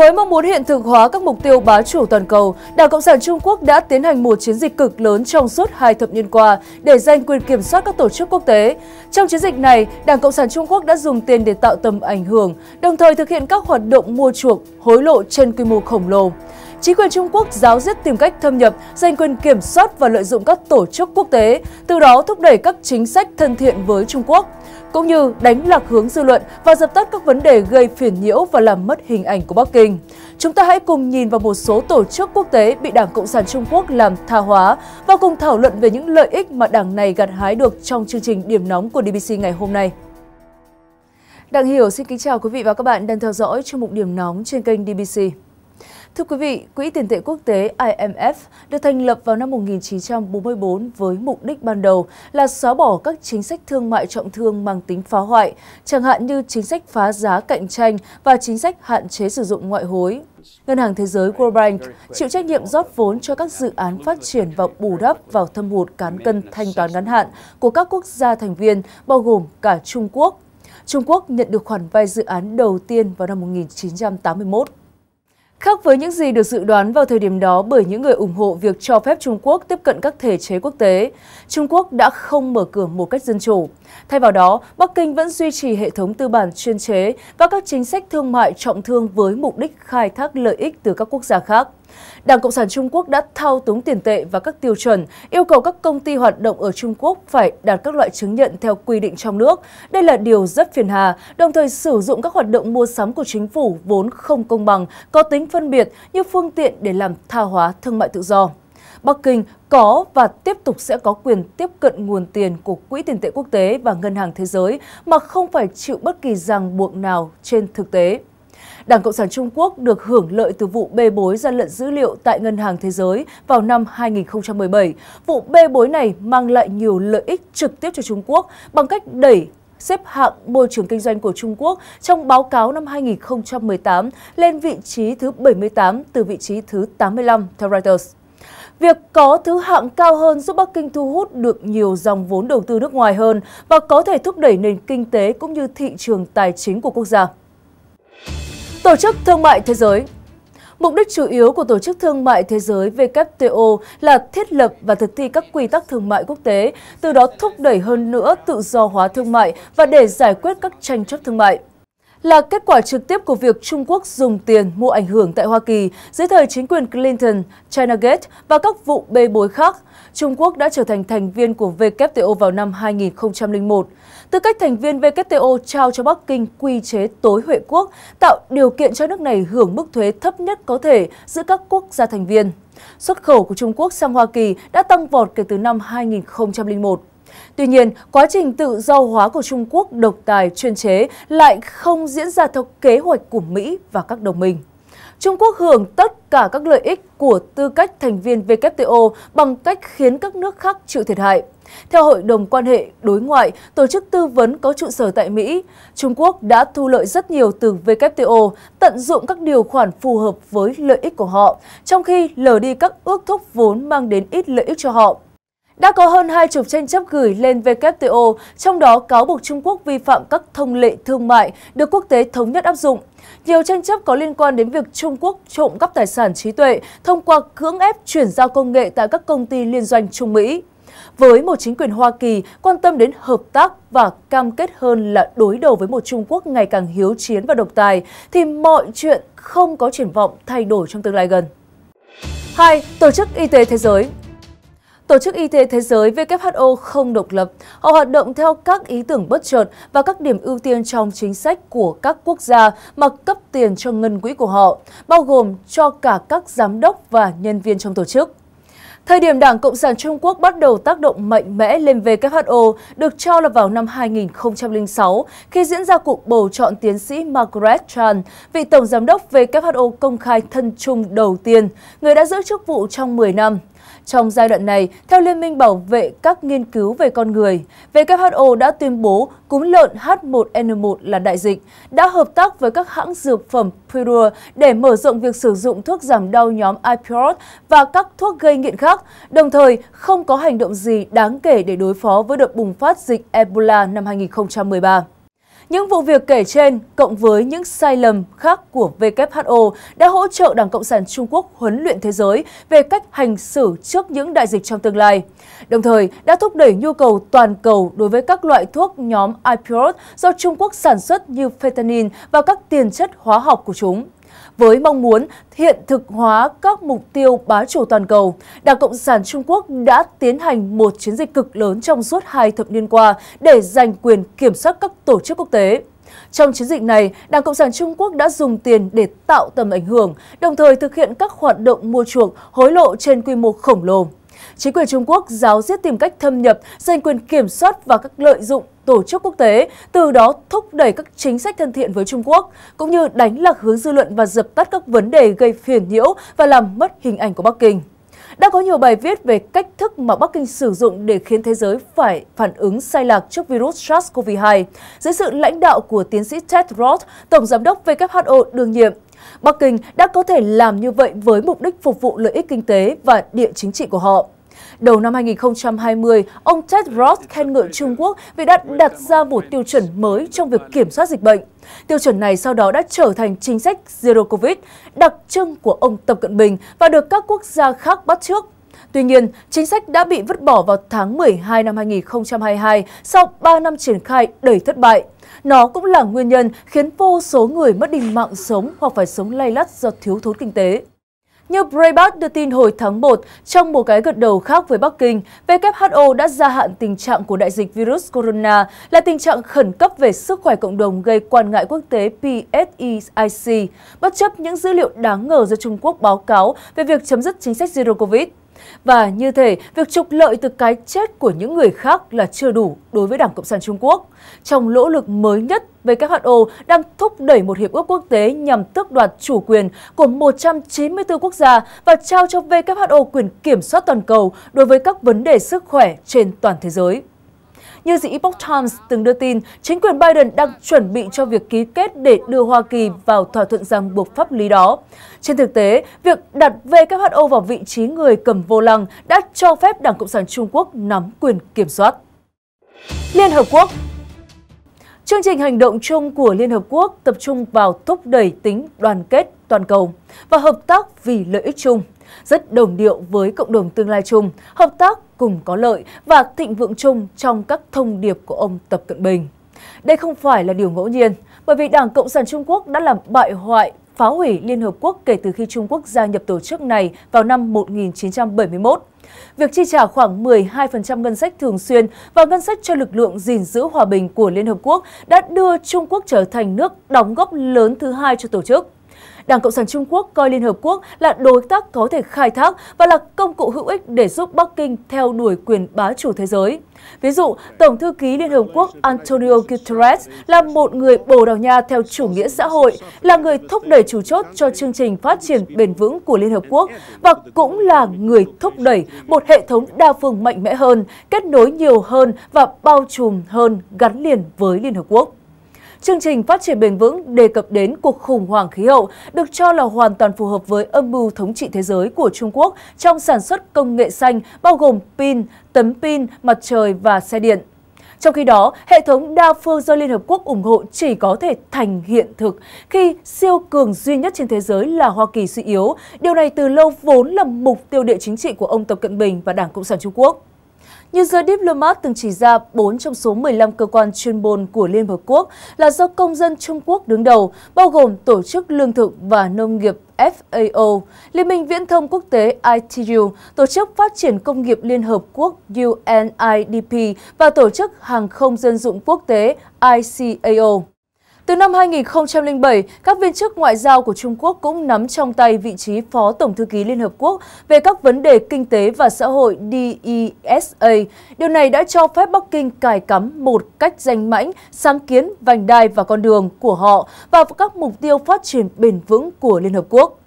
Với mong muốn hiện thực hóa các mục tiêu bá chủ toàn cầu, Đảng Cộng sản Trung Quốc đã tiến hành một chiến dịch cực lớn trong suốt hai thập niên qua để giành quyền kiểm soát các tổ chức quốc tế. Trong chiến dịch này, Đảng Cộng sản Trung Quốc đã dùng tiền để tạo tầm ảnh hưởng, đồng thời thực hiện các hoạt động mua chuộc, hối lộ trên quy mô khổng lồ. Chính quyền Trung Quốc giáo diết tìm cách thâm nhập, giành quyền kiểm soát và lợi dụng các tổ chức quốc tế, từ đó thúc đẩy các chính sách thân thiện với Trung Quốc, cũng như đánh lạc hướng dư luận và dập tắt các vấn đề gây phiền nhiễu và làm mất hình ảnh của Bắc Kinh. Chúng ta hãy cùng nhìn vào một số tổ chức quốc tế bị Đảng Cộng sản Trung Quốc làm tha hóa và cùng thảo luận về những lợi ích mà đảng này gặt hái được trong chương trình Điểm nóng của DBC ngày hôm nay. Đặng Hiểu xin kính chào quý vị và các bạn đang theo dõi chương mục Điểm nóng trên kênh DBC. Thưa quý vị, Quỹ tiền tệ quốc tế IMF được thành lập vào năm 1944 với mục đích ban đầu là xóa bỏ các chính sách thương mại trọng thương mang tính phá hoại, chẳng hạn như chính sách phá giá cạnh tranh và chính sách hạn chế sử dụng ngoại hối. Ngân hàng Thế giới World Bank chịu trách nhiệm rót vốn cho các dự án phát triển và bù đắp vào thâm hụt cán cân thanh toán ngắn hạn của các quốc gia thành viên, bao gồm cả Trung Quốc. Trung Quốc nhận được khoản vay dự án đầu tiên vào năm 1981. Khác với những gì được dự đoán vào thời điểm đó bởi những người ủng hộ việc cho phép Trung Quốc tiếp cận các thể chế quốc tế, Trung Quốc đã không mở cửa một cách dân chủ. Thay vào đó, Bắc Kinh vẫn duy trì hệ thống tư bản chuyên chế và các chính sách thương mại trọng thương với mục đích khai thác lợi ích từ các quốc gia khác. Đảng Cộng sản Trung Quốc đã thao túng tiền tệ và các tiêu chuẩn, yêu cầu các công ty hoạt động ở Trung Quốc phải đạt các loại chứng nhận theo quy định trong nước. Đây là điều rất phiền hà, đồng thời sử dụng các hoạt động mua sắm của chính phủ vốn không công bằng, có tính phân biệt như phương tiện để làm tha hóa thương mại tự do. Bắc Kinh có và tiếp tục sẽ có quyền tiếp cận nguồn tiền của Quỹ tiền tệ quốc tế và Ngân hàng Thế giới mà không phải chịu bất kỳ ràng buộc nào trên thực tế. Đảng Cộng sản Trung Quốc được hưởng lợi từ vụ bê bối gian lận dữ liệu tại Ngân hàng Thế giới vào năm 2017. Vụ bê bối này mang lại nhiều lợi ích trực tiếp cho Trung Quốc bằng cách đẩy xếp hạng môi trường kinh doanh của Trung Quốc trong báo cáo năm 2018 lên vị trí thứ 78 từ vị trí thứ 85 theo Reuters. Việc có thứ hạng cao hơn giúp Bắc Kinh thu hút được nhiều dòng vốn đầu tư nước ngoài hơn và có thể thúc đẩy nền kinh tế cũng như thị trường tài chính của quốc gia. Tổ chức Thương mại Thế giới Mục đích chủ yếu của Tổ chức Thương mại Thế giới WTO là thiết lập và thực thi các quy tắc thương mại quốc tế, từ đó thúc đẩy hơn nữa tự do hóa thương mại và để giải quyết các tranh chấp thương mại là kết quả trực tiếp của việc Trung Quốc dùng tiền mua ảnh hưởng tại Hoa Kỳ dưới thời chính quyền Clinton, Chinagate và các vụ bê bối khác. Trung Quốc đã trở thành thành viên của WTO vào năm 2001. Tư cách thành viên WTO trao cho Bắc Kinh quy chế tối Huệ Quốc, tạo điều kiện cho nước này hưởng mức thuế thấp nhất có thể giữa các quốc gia thành viên. Xuất khẩu của Trung Quốc sang Hoa Kỳ đã tăng vọt kể từ năm 2001. Tuy nhiên, quá trình tự do hóa của Trung Quốc độc tài chuyên chế lại không diễn ra theo kế hoạch của Mỹ và các đồng minh. Trung Quốc hưởng tất cả các lợi ích của tư cách thành viên WTO bằng cách khiến các nước khác chịu thiệt hại. Theo Hội đồng quan hệ đối ngoại, tổ chức tư vấn có trụ sở tại Mỹ, Trung Quốc đã thu lợi rất nhiều từ WTO, tận dụng các điều khoản phù hợp với lợi ích của họ, trong khi lờ đi các ước thúc vốn mang đến ít lợi ích cho họ. Đã có hơn hai chục tranh chấp gửi lên WTO, trong đó cáo buộc Trung Quốc vi phạm các thông lệ thương mại được quốc tế thống nhất áp dụng. Nhiều tranh chấp có liên quan đến việc Trung Quốc trộm cắp tài sản trí tuệ thông qua cưỡng ép chuyển giao công nghệ tại các công ty liên doanh Trung Mỹ. Với một chính quyền Hoa Kỳ quan tâm đến hợp tác và cam kết hơn là đối đầu với một Trung Quốc ngày càng hiếu chiến và độc tài, thì mọi chuyện không có triển vọng thay đổi trong tương lai gần. 2. Tổ chức Y tế Thế giới Tổ chức Y tế Thế giới WHO không độc lập. Họ hoạt động theo các ý tưởng bất chợt và các điểm ưu tiên trong chính sách của các quốc gia mà cấp tiền cho ngân quỹ của họ, bao gồm cho cả các giám đốc và nhân viên trong tổ chức. Thời điểm Đảng Cộng sản Trung Quốc bắt đầu tác động mạnh mẽ lên WHO được cho là vào năm 2006 khi diễn ra cuộc bầu chọn tiến sĩ Margaret Chan, vị tổng giám đốc WHO công khai thân trung đầu tiên, người đã giữ chức vụ trong 10 năm. Trong giai đoạn này, theo Liên minh bảo vệ các nghiên cứu về con người, WHO đã tuyên bố cúm lợn H1N1 là đại dịch, đã hợp tác với các hãng dược phẩm Pfizer để mở rộng việc sử dụng thuốc giảm đau nhóm Ipirot và các thuốc gây nghiện khác, đồng thời không có hành động gì đáng kể để đối phó với đợt bùng phát dịch Ebola năm 2013. Những vụ việc kể trên, cộng với những sai lầm khác của WHO đã hỗ trợ Đảng Cộng sản Trung Quốc huấn luyện thế giới về cách hành xử trước những đại dịch trong tương lai, đồng thời đã thúc đẩy nhu cầu toàn cầu đối với các loại thuốc nhóm Ipirot do Trung Quốc sản xuất như fentanyl và các tiền chất hóa học của chúng với mong muốn hiện thực hóa các mục tiêu bá chủ toàn cầu. Đảng Cộng sản Trung Quốc đã tiến hành một chiến dịch cực lớn trong suốt hai thập niên qua để giành quyền kiểm soát các tổ chức quốc tế. Trong chiến dịch này, Đảng Cộng sản Trung Quốc đã dùng tiền để tạo tầm ảnh hưởng, đồng thời thực hiện các hoạt động mua chuộc, hối lộ trên quy mô khổng lồ. Chính quyền Trung Quốc giáo diết tìm cách thâm nhập, giành quyền kiểm soát và các lợi dụng tổ chức quốc tế, từ đó thúc đẩy các chính sách thân thiện với Trung Quốc, cũng như đánh lạc hướng dư luận và dập tắt các vấn đề gây phiền nhiễu và làm mất hình ảnh của Bắc Kinh. Đã có nhiều bài viết về cách thức mà Bắc Kinh sử dụng để khiến thế giới phải phản ứng sai lạc trước virus SARS-CoV-2. Dưới sự lãnh đạo của tiến sĩ Ted Roth, Tổng Giám đốc WHO đương nhiệm, Bắc Kinh đã có thể làm như vậy với mục đích phục vụ lợi ích kinh tế và địa chính trị của họ. Đầu năm 2020, ông Ted Roth khen ngợi Trung Quốc vì đã đặt ra một tiêu chuẩn mới trong việc kiểm soát dịch bệnh. Tiêu chuẩn này sau đó đã trở thành chính sách Zero Covid, đặc trưng của ông Tập Cận Bình và được các quốc gia khác bắt trước. Tuy nhiên, chính sách đã bị vứt bỏ vào tháng 12 năm 2022 sau 3 năm triển khai đầy thất bại. Nó cũng là nguyên nhân khiến vô số người mất đi mạng sống hoặc phải sống lay lắt do thiếu thốn kinh tế. Như Breitbart đưa tin hồi tháng 1, trong một cái gật đầu khác với Bắc Kinh, WHO đã gia hạn tình trạng của đại dịch virus corona là tình trạng khẩn cấp về sức khỏe cộng đồng gây quan ngại quốc tế PSEIC, bất chấp những dữ liệu đáng ngờ do Trung Quốc báo cáo về việc chấm dứt chính sách Zero Covid. Và như thế, việc trục lợi từ cái chết của những người khác là chưa đủ đối với Đảng Cộng sản Trung Quốc. Trong nỗ lực mới nhất, WHO đang thúc đẩy một hiệp ước quốc tế nhằm tước đoạt chủ quyền của 194 quốc gia và trao cho WHO quyền kiểm soát toàn cầu đối với các vấn đề sức khỏe trên toàn thế giới. Như The Epoch Times từng đưa tin, chính quyền Biden đang chuẩn bị cho việc ký kết để đưa Hoa Kỳ vào thỏa thuận ràng buộc pháp lý đó. Trên thực tế, việc đặt WHO vào vị trí người cầm vô lăng đã cho phép Đảng Cộng sản Trung Quốc nắm quyền kiểm soát. Liên Hợp Quốc Chương trình hành động chung của Liên Hợp Quốc tập trung vào thúc đẩy tính đoàn kết toàn cầu và hợp tác vì lợi ích chung, rất đồng điệu với cộng đồng tương lai chung, hợp tác cùng có lợi và thịnh vượng chung trong các thông điệp của ông Tập Cận Bình. Đây không phải là điều ngẫu nhiên, bởi vì Đảng Cộng sản Trung Quốc đã làm bại hoại phá hủy Liên Hợp Quốc kể từ khi Trung Quốc gia nhập tổ chức này vào năm 1971. Việc chi trả khoảng 12% ngân sách thường xuyên và ngân sách cho lực lượng gìn giữ hòa bình của Liên Hợp Quốc đã đưa Trung Quốc trở thành nước đóng góp lớn thứ hai cho tổ chức. Đảng Cộng sản Trung Quốc coi Liên Hợp Quốc là đối tác có thể khai thác và là công cụ hữu ích để giúp Bắc Kinh theo đuổi quyền bá chủ thế giới. Ví dụ, Tổng thư ký Liên Hợp Quốc Antonio Guterres là một người Bồ Đào Nha theo chủ nghĩa xã hội, là người thúc đẩy chủ chốt cho chương trình phát triển bền vững của Liên Hợp Quốc và cũng là người thúc đẩy một hệ thống đa phương mạnh mẽ hơn, kết nối nhiều hơn và bao trùm hơn gắn liền với Liên Hợp Quốc chương trình phát triển bền vững đề cập đến cuộc khủng hoảng khí hậu được cho là hoàn toàn phù hợp với âm mưu thống trị thế giới của Trung Quốc trong sản xuất công nghệ xanh bao gồm pin, tấm pin, mặt trời và xe điện. Trong khi đó, hệ thống đa phương do Liên Hợp Quốc ủng hộ chỉ có thể thành hiện thực khi siêu cường duy nhất trên thế giới là Hoa Kỳ suy yếu. Điều này từ lâu vốn là mục tiêu địa chính trị của ông Tập Cận Bình và Đảng Cộng sản Trung Quốc. Như The Diplomat từng chỉ ra, 4 trong số 15 cơ quan chuyên môn của Liên Hợp Quốc là do công dân Trung Quốc đứng đầu, bao gồm Tổ chức Lương thực và Nông nghiệp FAO, Liên minh Viễn thông Quốc tế ITU, Tổ chức Phát triển Công nghiệp Liên Hợp Quốc UNIDP và Tổ chức Hàng không Dân dụng Quốc tế ICAO. Từ năm 2007, các viên chức ngoại giao của Trung Quốc cũng nắm trong tay vị trí Phó Tổng Thư ký Liên Hợp Quốc về các vấn đề kinh tế và xã hội DESA. Điều này đã cho phép Bắc Kinh cài cắm một cách danh mãnh, sáng kiến, vành đai và con đường của họ vào các mục tiêu phát triển bền vững của Liên Hợp Quốc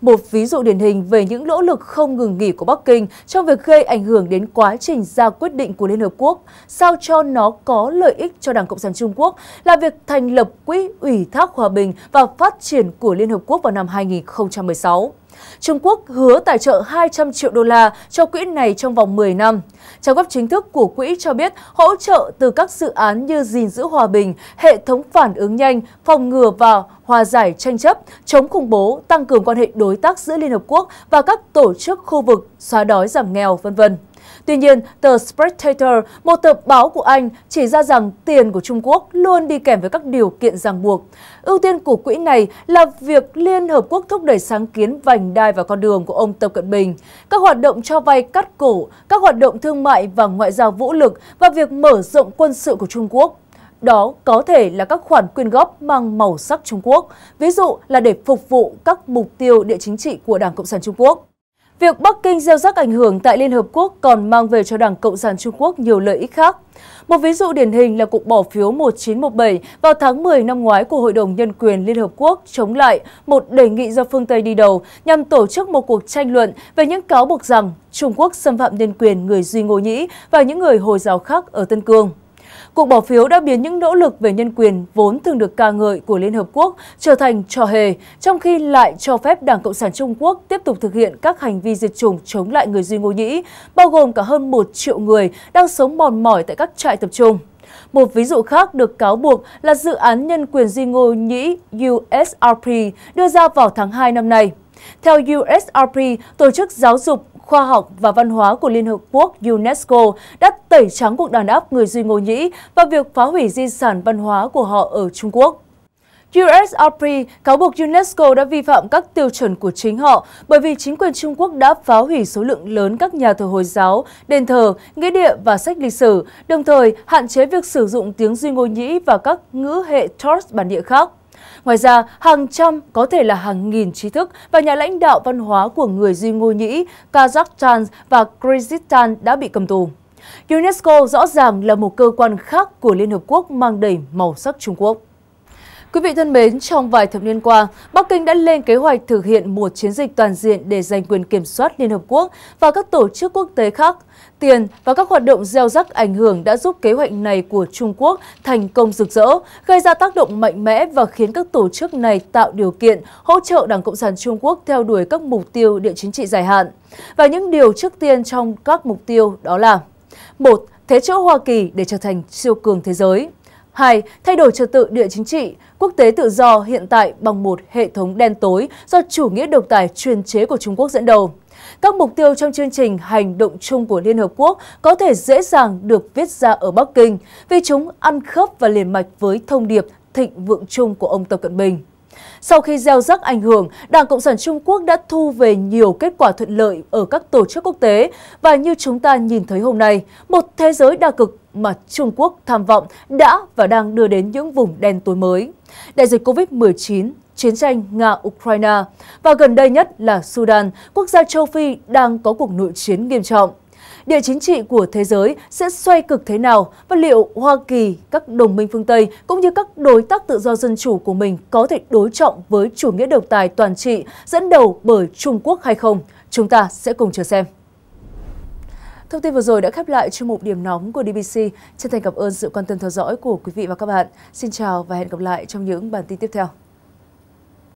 một ví dụ điển hình về những nỗ lực không ngừng nghỉ của Bắc Kinh trong việc gây ảnh hưởng đến quá trình ra quyết định của Liên Hợp Quốc, sao cho nó có lợi ích cho Đảng Cộng sản Trung Quốc là việc thành lập Quỹ Ủy thác Hòa bình và Phát triển của Liên Hợp Quốc vào năm 2016. Trung Quốc hứa tài trợ 200 triệu đô la cho quỹ này trong vòng 10 năm. Trang web chính thức của quỹ cho biết hỗ trợ từ các dự án như gìn giữ hòa bình, hệ thống phản ứng nhanh, phòng ngừa và hòa giải tranh chấp, chống khủng bố, tăng cường quan hệ đối tác giữa Liên Hợp Quốc và các tổ chức khu vực, xóa đói giảm nghèo, vân vân. Tuy nhiên, tờ Spectator, một tờ báo của Anh, chỉ ra rằng tiền của Trung Quốc luôn đi kèm với các điều kiện ràng buộc. Ưu tiên của quỹ này là việc Liên Hợp Quốc thúc đẩy sáng kiến vành đai và con đường của ông Tập Cận Bình, các hoạt động cho vay cắt cổ, các hoạt động thương mại và ngoại giao vũ lực và việc mở rộng quân sự của Trung Quốc đó có thể là các khoản quyên góp mang màu sắc Trung Quốc, ví dụ là để phục vụ các mục tiêu địa chính trị của Đảng Cộng sản Trung Quốc. Việc Bắc Kinh gieo rắc ảnh hưởng tại Liên Hợp Quốc còn mang về cho Đảng Cộng sản Trung Quốc nhiều lợi ích khác. Một ví dụ điển hình là cuộc bỏ phiếu 1917 vào tháng 10 năm ngoái của Hội đồng Nhân quyền Liên Hợp Quốc chống lại một đề nghị do phương Tây đi đầu nhằm tổ chức một cuộc tranh luận về những cáo buộc rằng Trung Quốc xâm phạm nhân quyền người Duy Ngô Nhĩ và những người Hồi giáo khác ở Tân Cương. Cuộc bỏ phiếu đã biến những nỗ lực về nhân quyền vốn thường được ca ngợi của Liên Hợp Quốc trở thành trò hề, trong khi lại cho phép Đảng Cộng sản Trung Quốc tiếp tục thực hiện các hành vi diệt chủng chống lại người Duy Ngô Nhĩ, bao gồm cả hơn một triệu người đang sống mòn mỏi tại các trại tập trung. Một ví dụ khác được cáo buộc là dự án nhân quyền Duy Ngô Nhĩ USRP đưa ra vào tháng 2 năm nay. Theo USRP, Tổ chức Giáo dục khoa học và văn hóa của Liên Hợp Quốc UNESCO đã tẩy trắng cuộc đàn áp người Duy Ngô Nhĩ và việc phá hủy di sản văn hóa của họ ở Trung Quốc. USRP cáo buộc UNESCO đã vi phạm các tiêu chuẩn của chính họ bởi vì chính quyền Trung Quốc đã phá hủy số lượng lớn các nhà thờ Hồi giáo, đền thờ, nghĩa địa và sách lịch sử, đồng thời hạn chế việc sử dụng tiếng Duy Ngô Nhĩ và các ngữ hệ Tors bản địa khác. Ngoài ra, hàng trăm, có thể là hàng nghìn trí thức và nhà lãnh đạo văn hóa của người Duy Ngô Nhĩ, Kazakhstan và Kyrgyzstan đã bị cầm tù. UNESCO rõ ràng là một cơ quan khác của Liên Hợp Quốc mang đầy màu sắc Trung Quốc. Quý vị thân mến, trong vài thập niên qua, Bắc Kinh đã lên kế hoạch thực hiện một chiến dịch toàn diện để giành quyền kiểm soát Liên Hợp Quốc và các tổ chức quốc tế khác. Tiền và các hoạt động gieo rắc ảnh hưởng đã giúp kế hoạch này của Trung Quốc thành công rực rỡ, gây ra tác động mạnh mẽ và khiến các tổ chức này tạo điều kiện hỗ trợ Đảng Cộng sản Trung Quốc theo đuổi các mục tiêu địa chính trị dài hạn. Và những điều trước tiên trong các mục tiêu đó là một Thế chỗ Hoa Kỳ để trở thành siêu cường thế giới 2. Thay đổi trật tự địa chính trị, quốc tế tự do hiện tại bằng một hệ thống đen tối do chủ nghĩa độc tài truyền chế của Trung Quốc dẫn đầu. Các mục tiêu trong chương trình hành động chung của Liên Hợp Quốc có thể dễ dàng được viết ra ở Bắc Kinh vì chúng ăn khớp và liền mạch với thông điệp thịnh vượng chung của ông Tập Cận Bình. Sau khi gieo rắc ảnh hưởng, Đảng Cộng sản Trung Quốc đã thu về nhiều kết quả thuận lợi ở các tổ chức quốc tế và như chúng ta nhìn thấy hôm nay, một thế giới đa cực mà Trung Quốc tham vọng đã và đang đưa đến những vùng đen tối mới. Đại dịch Covid-19 chiến tranh Nga-Ukraine và gần đây nhất là Sudan, quốc gia châu Phi đang có cuộc nội chiến nghiêm trọng địa chính trị của thế giới sẽ xoay cực thế nào và liệu Hoa Kỳ, các đồng minh phương Tây cũng như các đối tác tự do dân chủ của mình có thể đối trọng với chủ nghĩa độc tài toàn trị dẫn đầu bởi Trung Quốc hay không? Chúng ta sẽ cùng chờ xem. Thông tin vừa rồi đã khép lại chuyên mục điểm nóng của DBC. Chân thành cảm ơn sự quan tâm theo dõi của quý vị và các bạn. Xin chào và hẹn gặp lại trong những bản tin tiếp theo.